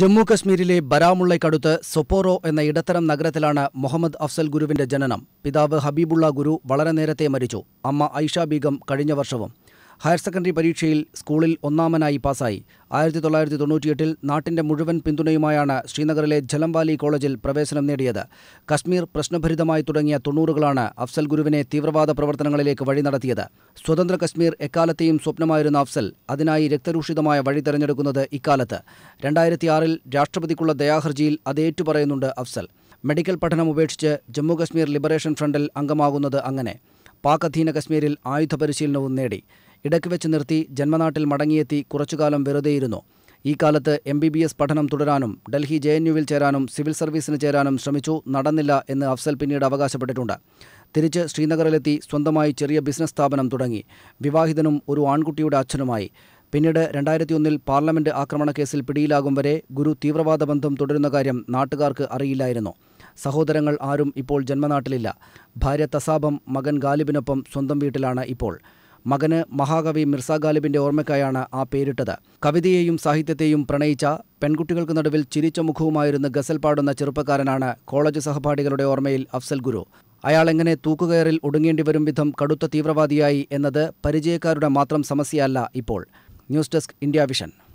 ജമ്മു കശ്മീരിലെ ബരാമുള്ളയ്ക്കടുത്ത് സൊപ്പോറോ എന്ന ഇടത്തരം നഗരത്തിലാണ് മുഹമ്മദ് അഫ്സൽ ഗുരുവിന്റെ ജനനം പിതാവ് ഹബീബുള്ള ഗുരു വളരെ നേരത്തെ മരിച്ചു അമ്മ ഐഷ ബീഗം കഴിഞ്ഞ വർഷവും ഹയർ സെക്കൻഡറി പരീക്ഷയിൽ സ്കൂളിൽ ഒന്നാമനായി പാസായി ആയിരത്തി തൊള്ളായിരത്തി തൊണ്ണൂറ്റിയെട്ടിൽ നാട്ടിൻ്റെ മുഴുവൻ പിന്തുണയുമായാണ് ശ്രീനഗറിലെ ജലംവാലി കോളേജിൽ പ്രവേശനം നേടിയത് കശ്മീർ പ്രശ്നഭരിതമായി തുടങ്ങിയ തൊണ്ണൂറുകളാണ് അഫ്സൽ ഗുരുവിനെ തീവ്രവാദ പ്രവർത്തനങ്ങളിലേക്ക് വഴി നടത്തിയത് സ്വതന്ത്ര കശ്മീർ എക്കാലത്തെയും സ്വപ്നമായിരുന്ന അഫ്സൽ അതിനായി രക്തരൂഷിതമായ വഴി തെരഞ്ഞെടുക്കുന്നത് ഇക്കാലത്ത് ആറിൽ രാഷ്ട്രപതിക്കുള്ള ദയാഹർജിയിൽ അതേറ്റുപറയുന്നുണ്ട് അഫ്സൽ മെഡിക്കൽ പഠനം ഉപേക്ഷിച്ച് ജമ്മുകശ്മീർ ലിബറേഷൻ ഫ്രണ്ടിൽ അംഗമാകുന്നത് അങ്ങനെ പാക് അധീന കശ്മീരിൽ ആയുധ പരിശീലനവും നേടി ഇടയ്ക്ക് വെച്ച് നിർത്തി ജന്മനാട്ടിൽ മടങ്ങിയെത്തി കുറച്ചുകാലം വെറുതെയിരുന്നു ഈ കാലത്ത് എം ബി ബി എസ് പഠനം തുടരാനും ഡൽഹി ജെ എൻ യുവിൽ ചേരാനും സിവിൽ സർവീസിന് ചേരാനും ശ്രമിച്ചു നടന്നില്ല എന്ന് അഫ്സൽ പിന്നീട് അവകാശപ്പെട്ടിട്ടുണ്ട് തിരിച്ച് ശ്രീനഗറിലെത്തി സ്വന്തമായി ചെറിയ ബിസിനസ് സ്ഥാപനം തുടങ്ങി വിവാഹിതനും ഒരു ആൺകുട്ടിയുടെ അച്ഛനുമായി പിന്നീട് രണ്ടായിരത്തി ഒന്നിൽ പാർലമെന്റ് കേസിൽ പിടിയിലാകും വരെ ഗുരു തീവ്രവാദ ബന്ധം തുടരുന്ന കാര്യം നാട്ടുകാർക്ക് അറിയില്ലായിരുന്നു സഹോദരങ്ങൾ ആരും ഇപ്പോൾ ജന്മനാട്ടിലില്ല ഭാര്യ തസാബം മകൻ ഗാലിബിനൊപ്പം സ്വന്തം വീട്ടിലാണ് ഇപ്പോൾ മകന് മഹാകവി മിർസ ഗാലിബിന്റെ ഓർമ്മയ്ക്കായാണ് ആ പേരിട്ടത് കവിതയെയും സാഹിത്യത്തെയും പ്രണയിച്ച പെൺകുട്ടികൾക്ക് നടുവിൽ ചിരിച്ച മുഖവുമായിരുന്ന ഗസൽ പാടുന്ന ചെറുപ്പക്കാരനാണ് കോളേജ് സഹപാഠികളുടെ ഓർമ്മയിൽ അഫ്സൽ ഗുരു അയാൾ എങ്ങനെ തൂക്കുകയറിൽ ഒടുങ്ങേണ്ടി വരും വിധം കടുത്ത തീവ്രവാദിയായി എന്നത് പരിചയക്കാരുടെ മാത്രം സമസ്യയല്ല ഇപ്പോൾ ന്യൂസ് ഡെസ്ക് ഇന്ത്യ വിഷൻ